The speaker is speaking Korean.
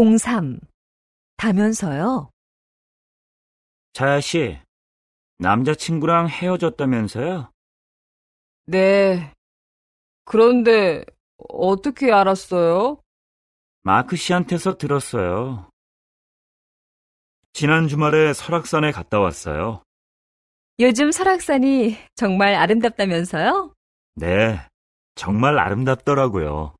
03. 다면서요? 자야 씨, 남자친구랑 헤어졌다면서요? 네. 그런데 어떻게 알았어요? 마크 씨한테서 들었어요. 지난 주말에 설악산에 갔다 왔어요. 요즘 설악산이 정말 아름답다면서요? 네, 정말 아름답더라고요.